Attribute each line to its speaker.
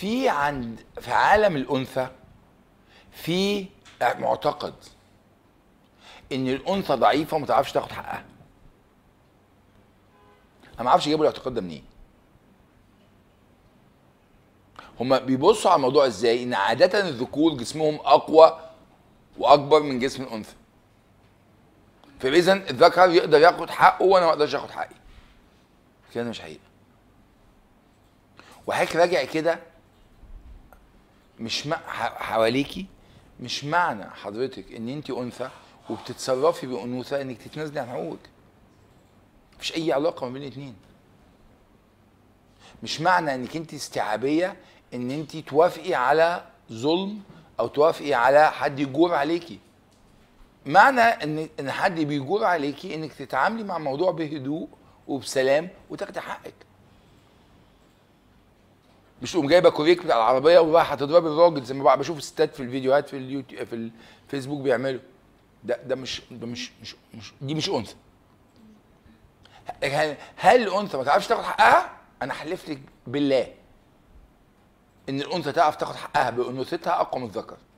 Speaker 1: في عند في عالم الانثى في معتقد ان الانثى ضعيفه وما تعرفش تاخد حقها انا ما اعرفش جابوا الاعتقاد ده منين هما بيبصوا على الموضوع ازاي ان عاده الذكور جسمهم اقوى واكبر من جسم الانثى فاذا الذكر يقدر ياخد حقه وانا ما اقدرش اخد حقي كده مش حقيقه وحضرتك راجع كده مش مع حواليكي مش معنى حضرتك ان انت انثى وبتتصرفي بانوثه انك تتنازلي عن حقوقك مفيش اي علاقه ما بين الاثنين مش معنى انك انت استيعابيه ان انت توافقي على ظلم او توافقي على حد يجور عليكي معنى ان ان حد بيجور عليكي انك تتعاملي مع الموضوع بهدوء وبسلام وتاخدي حقك مش تقوم جايبه كوريك بتاع العربيه ورايح هتضرب الراجل زي ما بقى بشوف الستات في الفيديوهات في اليوتيوب في الفيسبوك بيعملوا ده ده مش ده مش مش, مش دي مش انثى هل الانثى ما تعرفش تاخد حقها؟ انا حلفت بالله ان الانثى تعرف تاخد حقها بانوثتها اقوى من الذكر